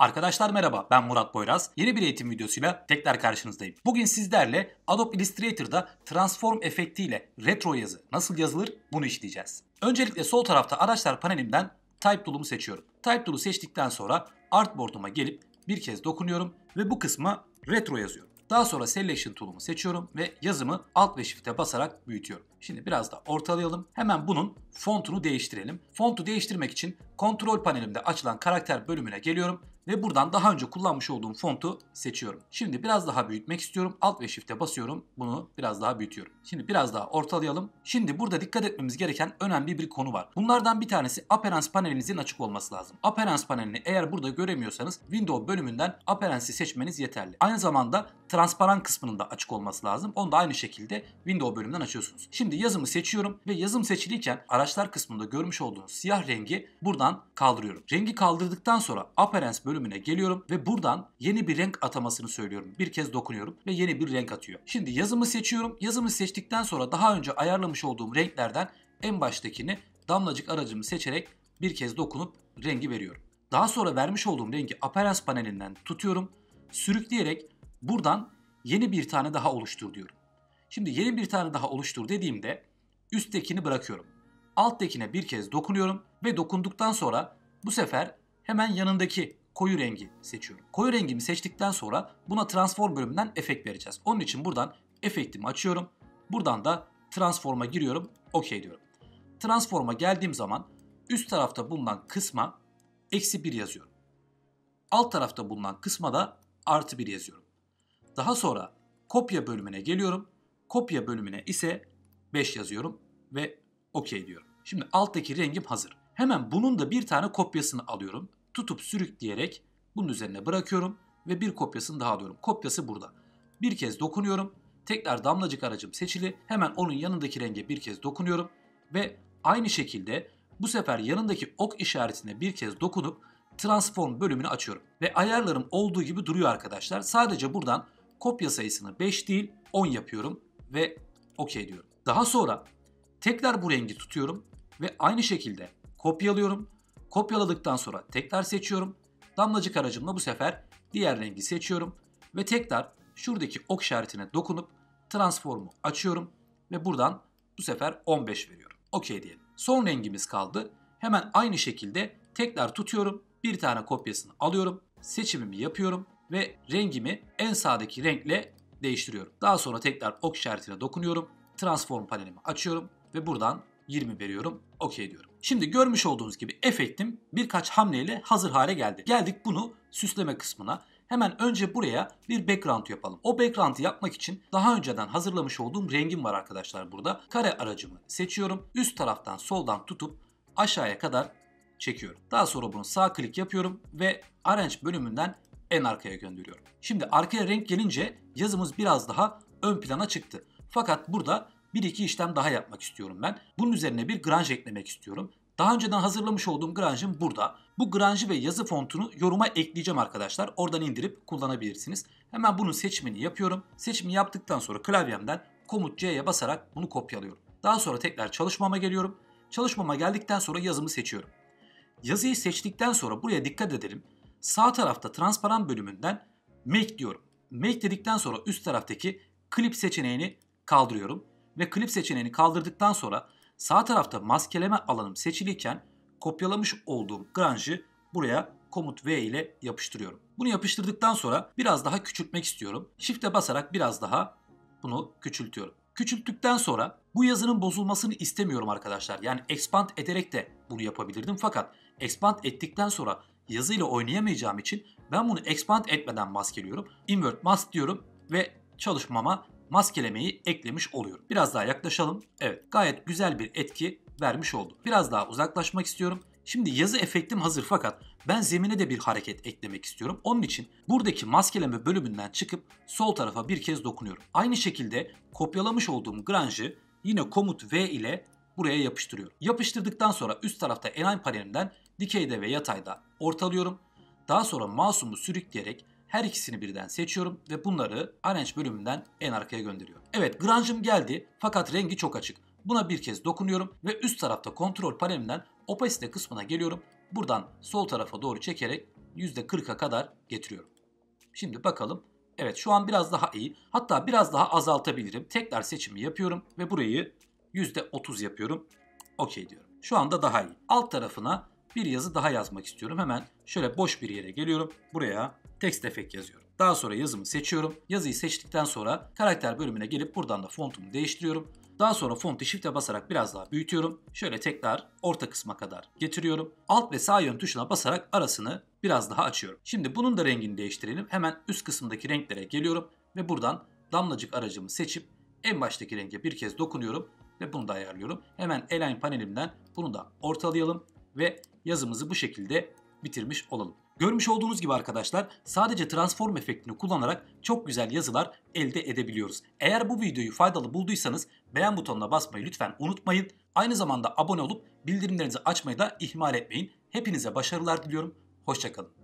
Arkadaşlar merhaba ben Murat Boyraz. Yeni bir eğitim videosuyla tekrar karşınızdayım. Bugün sizlerle Adobe Illustrator'da transform efektiyle retro yazı nasıl yazılır bunu işleyeceğiz. Öncelikle sol tarafta araçlar panelimden Type tool'umu seçiyorum. Type tool'u seçtikten sonra artboard'uma gelip bir kez dokunuyorum ve bu kısma retro yazıyorum. Daha sonra Selection tool'umu seçiyorum ve yazımı Alt ve Shift'e basarak büyütüyorum. Şimdi biraz da ortalayalım. Hemen bunun fontunu değiştirelim. Fontu değiştirmek için kontrol panelimde açılan karakter bölümüne geliyorum ve buradan daha önce kullanmış olduğum fontu seçiyorum. Şimdi biraz daha büyütmek istiyorum. Alt ve Shift'e basıyorum. Bunu biraz daha büyütüyorum. Şimdi biraz daha ortalayalım. Şimdi burada dikkat etmemiz gereken önemli bir konu var. Bunlardan bir tanesi Appearance panelinizin açık olması lazım. Appearance panelini eğer burada göremiyorsanız Window bölümünden Appearance'i seçmeniz yeterli. Aynı zamanda transparan kısmının da açık olması lazım. Onu da aynı şekilde Window bölümünden açıyorsunuz. Şimdi yazımı seçiyorum ve yazım seçiliyken araçlar kısmında görmüş olduğunuz siyah rengi buradan kaldırıyorum. Rengi kaldırdıktan sonra Appearance bölümüne geliyorum ve buradan yeni bir renk atamasını söylüyorum. Bir kez dokunuyorum ve yeni bir renk atıyor. Şimdi yazımı seçiyorum. Yazımı seçtikten sonra daha önce ayarlamış olduğum renklerden en baştakini damlacık aracımı seçerek bir kez dokunup rengi veriyorum. Daha sonra vermiş olduğum rengi Appearance panelinden tutuyorum. Sürükleyerek buradan yeni bir tane daha oluştur diyorum. Şimdi yeni bir tane daha oluştur dediğimde üsttekini bırakıyorum. Alttekine bir kez dokunuyorum ve dokunduktan sonra bu sefer hemen yanındaki koyu rengi seçiyorum. Koyu rengimi seçtikten sonra buna transform bölümünden efekt vereceğiz. Onun için buradan efektimi açıyorum. Buradan da transform'a giriyorum. Okey diyorum. Transform'a geldiğim zaman üst tarafta bulunan kısma eksi 1 yazıyorum. Alt tarafta bulunan kısma da artı 1 yazıyorum. Daha sonra kopya bölümüne geliyorum. Kopya bölümüne ise 5 yazıyorum ve okey diyorum. Şimdi alttaki rengim hazır. Hemen bunun da bir tane kopyasını alıyorum tutup sürükleyerek bunun üzerine bırakıyorum ve bir kopyasını daha alıyorum. Kopyası burada. Bir kez dokunuyorum. Tekrar damlacık aracım seçili. Hemen onun yanındaki renge bir kez dokunuyorum. Ve aynı şekilde bu sefer yanındaki ok işaretine bir kez dokunup transform bölümünü açıyorum. Ve ayarlarım olduğu gibi duruyor arkadaşlar. Sadece buradan kopya sayısını 5 değil 10 yapıyorum ve okey diyorum. Daha sonra tekrar bu rengi tutuyorum ve aynı şekilde kopyalıyorum Kopyaladıktan sonra tekrar seçiyorum. Damlacık aracımla bu sefer diğer rengi seçiyorum. Ve tekrar şuradaki ok işaretine dokunup transformu açıyorum. Ve buradan bu sefer 15 veriyorum. Okey diyelim. Son rengimiz kaldı. Hemen aynı şekilde tekrar tutuyorum. Bir tane kopyasını alıyorum. Seçimimi yapıyorum ve rengimi en sağdaki renkle değiştiriyorum. Daha sonra tekrar ok işaretine dokunuyorum. Transform panelimi açıyorum ve buradan 20 veriyorum. Okey diyorum. Şimdi görmüş olduğunuz gibi efektim birkaç hamleyle hazır hale geldi. Geldik bunu süsleme kısmına. Hemen önce buraya bir background yapalım. O background'ı yapmak için daha önceden hazırlamış olduğum rengim var arkadaşlar burada. Kare aracımı seçiyorum. Üst taraftan soldan tutup aşağıya kadar çekiyorum. Daha sonra bunu sağ klik yapıyorum ve Arrange bölümünden en arkaya gönderiyorum. Şimdi arkaya renk gelince yazımız biraz daha ön plana çıktı. Fakat burada bir iki işlem daha yapmak istiyorum ben. Bunun üzerine bir granj eklemek istiyorum. Daha önceden hazırlamış olduğum granjım burada. Bu granjı ve yazı fontunu yoruma ekleyeceğim arkadaşlar. Oradan indirip kullanabilirsiniz. Hemen bunun seçimini yapıyorum. Seçimi yaptıktan sonra klavyemden komut C'ye basarak bunu kopyalıyorum. Daha sonra tekrar çalışmama geliyorum. Çalışmama geldikten sonra yazımı seçiyorum. Yazıyı seçtikten sonra buraya dikkat edelim. Sağ tarafta transparan bölümünden make diyorum. Make dedikten sonra üst taraftaki klip seçeneğini kaldırıyorum ve klip seçeneğini kaldırdıktan sonra sağ tarafta maskeleme alanım seçiliyken kopyalamış olduğum granjı buraya komut V ile yapıştırıyorum. Bunu yapıştırdıktan sonra biraz daha küçültmek istiyorum. Shift'e basarak biraz daha bunu küçültüyorum. Küçülttükten sonra bu yazının bozulmasını istemiyorum arkadaşlar. Yani expand ederek de bunu yapabilirdim fakat expand ettikten sonra yazıyla oynayamayacağım için ben bunu expand etmeden maskeliyorum. Invert mask diyorum ve çalışmama maskelemeyi eklemiş oluyorum. Biraz daha yaklaşalım. Evet gayet güzel bir etki vermiş oldu. Biraz daha uzaklaşmak istiyorum. Şimdi yazı efektim hazır fakat ben zemine de bir hareket eklemek istiyorum. Onun için buradaki maskeleme bölümünden çıkıp sol tarafa bir kez dokunuyorum. Aynı şekilde kopyalamış olduğum granjı yine komut V ile buraya yapıştırıyorum. Yapıştırdıktan sonra üst tarafta enayin panelinden dikeyde ve yatayda ortalıyorum. Daha sonra mouse'umu sürükleyerek her ikisini birden seçiyorum ve bunları Arrange bölümünden en arkaya gönderiyorum. Evet Grange'ım geldi fakat rengi çok açık. Buna bir kez dokunuyorum ve üst tarafta kontrol panelimden opacity kısmına geliyorum. Buradan sol tarafa doğru çekerek %40'a kadar getiriyorum. Şimdi bakalım. Evet şu an biraz daha iyi. Hatta biraz daha azaltabilirim. Tekrar seçimi yapıyorum ve burayı %30 yapıyorum. Okey diyorum. Şu anda daha iyi. Alt tarafına bir yazı daha yazmak istiyorum. Hemen şöyle boş bir yere geliyorum. Buraya text efekt yazıyorum. Daha sonra yazımı seçiyorum. Yazıyı seçtikten sonra karakter bölümüne gelip buradan da fontumu değiştiriyorum. Daha sonra fontu shift'e basarak biraz daha büyütüyorum. Şöyle tekrar orta kısma kadar getiriyorum. Alt ve sağ yön tuşuna basarak arasını biraz daha açıyorum. Şimdi bunun da rengini değiştirelim. Hemen üst kısımdaki renklere geliyorum ve buradan damlacık aracımı seçip en baştaki renge bir kez dokunuyorum ve bunu da ayarlıyorum. Hemen Align panelimden bunu da ortalayalım ve yazımızı bu şekilde bitirmiş olalım. Görmüş olduğunuz gibi arkadaşlar sadece transform efektini kullanarak çok güzel yazılar elde edebiliyoruz. Eğer bu videoyu faydalı bulduysanız beğen butonuna basmayı lütfen unutmayın. Aynı zamanda abone olup bildirimlerinizi açmayı da ihmal etmeyin. Hepinize başarılar diliyorum. Hoşçakalın.